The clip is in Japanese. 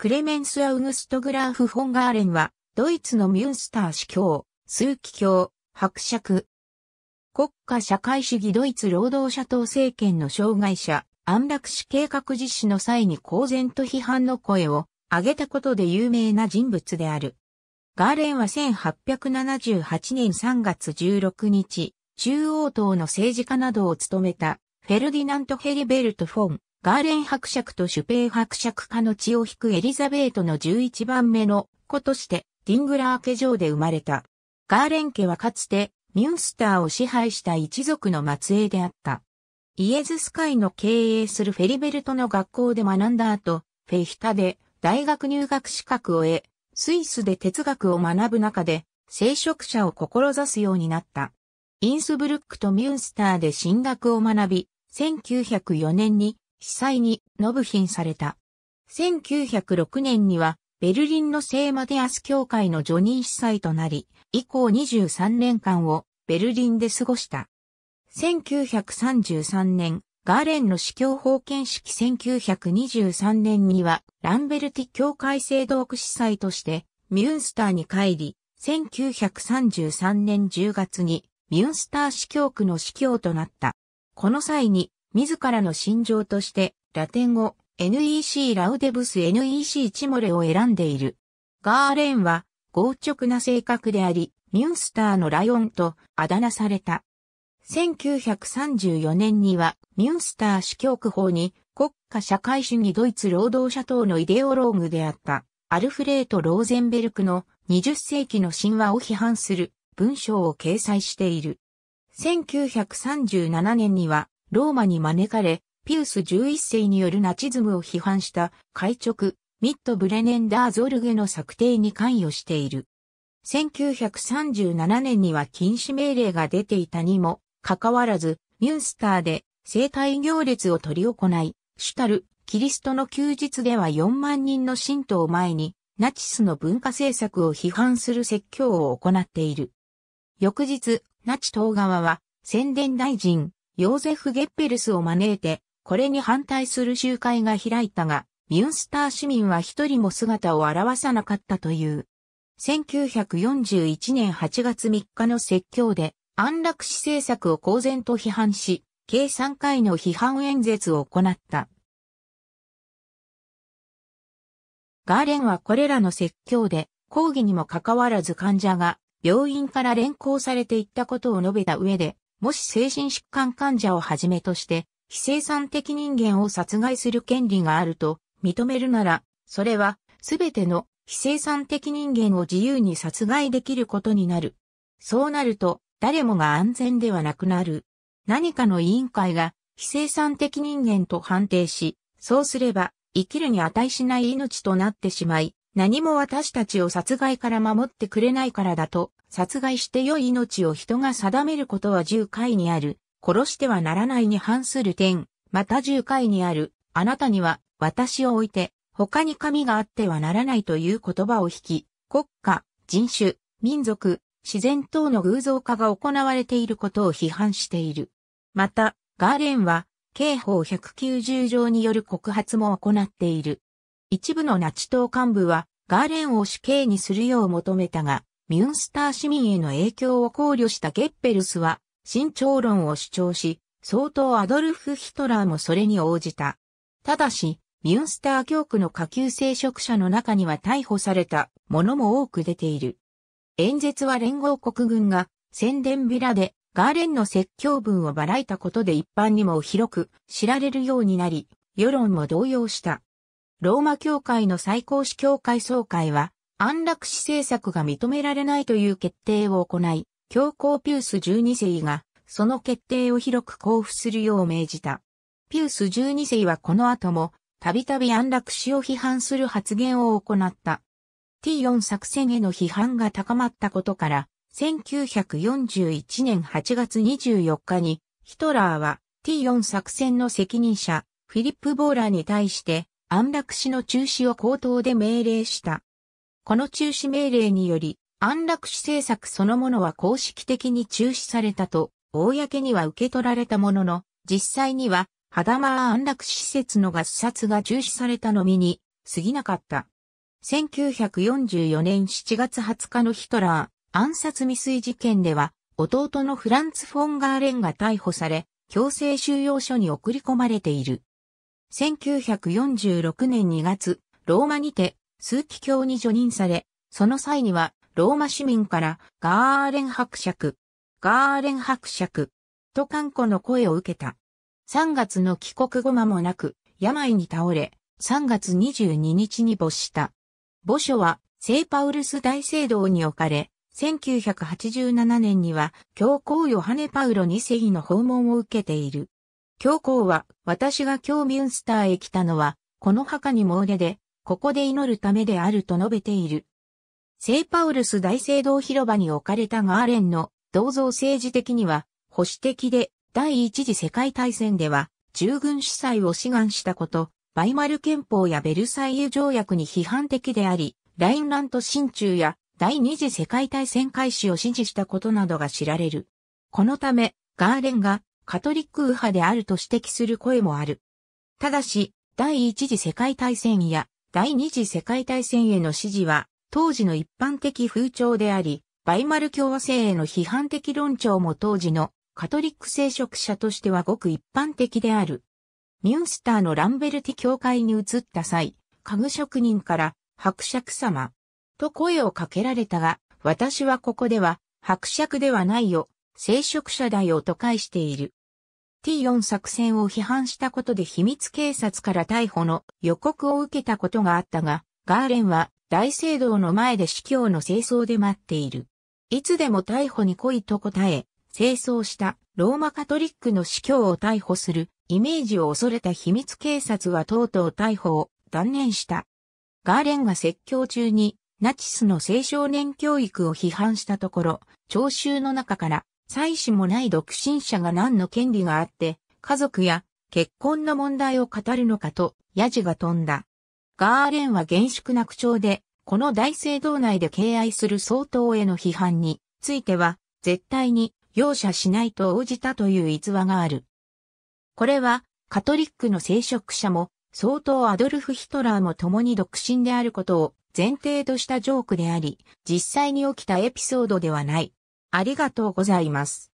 クレメンス・アウグスト・グラーフ・フォンガーレンは、ドイツのミュンスター司教、数奇教、伯爵。国家社会主義ドイツ労働者党政権の障害者、安楽死計画実施の際に公然と批判の声を上げたことで有名な人物である。ガーレンは1878年3月16日、中央党の政治家などを務めた、フェルディナント・ヘリベルト・フォン、ガーレン伯爵とシュペイ伯爵家の血を引くエリザベートの11番目の子としてディングラー家城で生まれた。ガーレン家はかつてミュンスターを支配した一族の末裔であった。イエズス会の経営するフェリベルトの学校で学んだ後、フェヒタで大学入学資格を得、スイスで哲学を学ぶ中で、聖職者を志すようになった。インスブルックとミュンスターで進学を学び、1904年に被災に納品された。1906年には、ベルリンの聖マテアス教会の除任司祭となり、以降23年間をベルリンで過ごした。1933年、ガーレンの司教法権式1923年には、ランベルティ教会制度区司祭として、ミュンスターに帰り、1933年10月に、ミュンスター司教区の司教となった。この際に、自らの心情として、ラテン語、NEC ラウデブス NEC チモレを選んでいる。ガーレンは、豪直な性格であり、ミュンスターのライオンとあだ名された。1934年には、ミュンスター主教区法に、国家社会主義ドイツ労働者党のイデオローグであった、アルフレート・ローゼンベルクの20世紀の神話を批判する文章を掲載している。1937年には、ローマに招かれ、ピウス11世によるナチズムを批判した、会直、ミット・ブレネンダー・ゾルゲの策定に関与している。1937年には禁止命令が出ていたにも、かかわらず、ミュンスターで生体行列を取り行い、主たるキリストの休日では4万人の信徒を前に、ナチスの文化政策を批判する説教を行っている。翌日、ナチ党側は、宣伝大臣、ヨーゼフ・ゲッペルスを招いて、これに反対する集会が開いたが、ミュンスター市民は一人も姿を現さなかったという。1941年8月3日の説教で、安楽死政策を公然と批判し、計3回の批判演説を行った。ガーレンはこれらの説教で、抗議にもかかわらず患者が病院から連行されていったことを述べた上で、もし精神疾患患者をはじめとして、非生産的人間を殺害する権利があると認めるなら、それはすべての非生産的人間を自由に殺害できることになる。そうなると、誰もが安全ではなくなる。何かの委員会が非生産的人間と判定し、そうすれば生きるに値しない命となってしまい、何も私たちを殺害から守ってくれないからだと殺害して良い命を人が定めることは10回にある、殺してはならないに反する点、また10回にある、あなたには私を置いて、他に神があってはならないという言葉を引き、国家、人種、民族、自然等の偶像化が行われていることを批判している。また、ガーレンは、刑法190条による告発も行っている。一部のナチ党幹部は、ガーレンを死刑にするよう求めたが、ミュンスター市民への影響を考慮したゲッペルスは、慎重論を主張し、相当アドルフ・ヒトラーもそれに応じた。ただし、ミュンスター教区の下級聖職者の中には逮捕されたものも多く出ている。演説は連合国軍が宣伝ビラでガーレンの説教文をばらいたことで一般にも広く知られるようになり、世論も動揺した。ローマ教会の最高司教会総会は安楽死政策が認められないという決定を行い、教皇ピュース12世が、その決定を広く交付するよう命じた。ピュース12世はこの後も、たびたび安楽死を批判する発言を行った。T4 作戦への批判が高まったことから、1941年8月24日に、ヒトラーは T4 作戦の責任者、フィリップ・ボーラーに対して、安楽死の中止を口頭で命令した。この中止命令により、安楽死政策そのものは公式的に中止されたと、公には受け取られたものの、実際には、肌間安楽施設の合殺が中止されたのみに、過ぎなかった。1944年7月20日のヒトラー暗殺未遂事件では、弟のフランツ・フォン・ガーレンが逮捕され、強制収容所に送り込まれている。1946年2月、ローマにて枢機卿に除任され、その際には、ローマ市民から、ガーレン伯爵、ガーレン伯爵、と看護の声を受けた。3月の帰国後間もなく、病に倒れ、3月22日に没した。墓所は、聖パウルス大聖堂に置かれ、1987年には、教皇ヨハネ・パウロ2世の訪問を受けている。教皇は、私が今日ミュンスターへ来たのは、この墓に詣でで、ここで祈るためであると述べている。聖パウルス大聖堂広場に置かれたガーレンの銅像政治的には保守的で第一次世界大戦では従軍主催を志願したこと、バイマル憲法やベルサイユ条約に批判的であり、ラインラント親中や第二次世界大戦開始を支持したことなどが知られる。このため、ガーレンがカトリック右派であると指摘する声もある。ただし、第一次世界大戦や第二次世界大戦への支持は、当時の一般的風潮であり、バイマル共和制への批判的論調も当時のカトリック聖職者としてはごく一般的である。ミュンスターのランベルティ教会に移った際、家具職人から伯爵様と声をかけられたが、私はここでは伯爵ではないよ、聖職者だよと返している。T4 作戦を批判したことで秘密警察から逮捕の予告を受けたことがあったが、ガーレンは大聖堂の前で司教の清掃で待っている。いつでも逮捕に来いと答え、清掃したローマカトリックの司教を逮捕するイメージを恐れた秘密警察はとうとう逮捕を断念した。ガーレンが説教中にナチスの青少年教育を批判したところ、聴衆の中から妻子もない独身者が何の権利があって、家族や結婚の問題を語るのかと、やじが飛んだ。ガーレンは厳粛な口調で、この大聖堂内で敬愛する総統への批判については、絶対に容赦しないと応じたという逸話がある。これは、カトリックの聖職者も、総統アドルフ・ヒトラーも共に独身であることを前提としたジョークであり、実際に起きたエピソードではない。ありがとうございます。